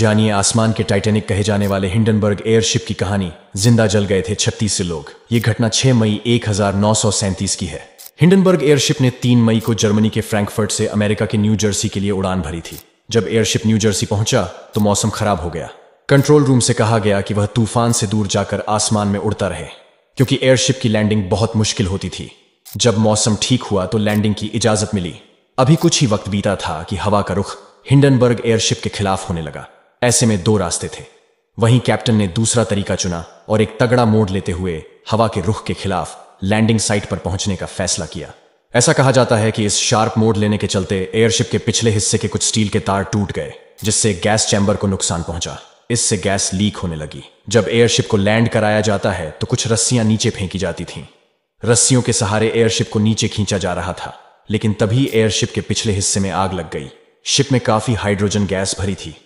जानिए आसमान के टाइटेनिक कहे जाने वाले हिंडनबर्ग एयरशिप की कहानी जिंदा जल गए थे छत्तीस लोग ये घटना 6 मई एक की है हिंडनबर्ग एयरशिप ने 3 मई को जर्मनी के फ्रैंकफर्ट से अमेरिका के न्यू जर्सी के लिए उड़ान भरी थी जब एयरशिप न्यू जर्सी पहुंचा तो मौसम खराब हो गया कंट्रोल रूम से कहा गया कि वह तूफान से दूर जाकर आसमान में उड़ता रहे क्योंकि एयरशिप की लैंडिंग बहुत मुश्किल होती थी जब मौसम ठीक हुआ तो लैंडिंग की इजाजत मिली अभी कुछ ही वक्त बीता था कि हवा का रुख हिंडनबर्ग एयरशिप के खिलाफ होने लगा ऐसे में दो रास्ते थे वहीं कैप्टन ने दूसरा तरीका चुना और एक तगड़ा मोड़ लेते हुए हवा के रुख के खिलाफ लैंडिंग साइट पर पहुंचने का फैसला किया ऐसा कहा जाता है कि इस शार्प मोड़ लेने के चलते एयरशिप के पिछले हिस्से के कुछ स्टील के तार टूट गए जिससे गैस चैम्बर को नुकसान पहुंचा इससे गैस लीक होने लगी जब एयरशिप को लैंड कराया जाता है तो कुछ रस्सियां नीचे फेंकी जाती थीं रस्सियों के सहारे एयरशिप को नीचे खींचा जा रहा था लेकिन तभी एयरशिप के पिछले हिस्से में आग लग गई शिप में काफी हाइड्रोजन गैस भरी थी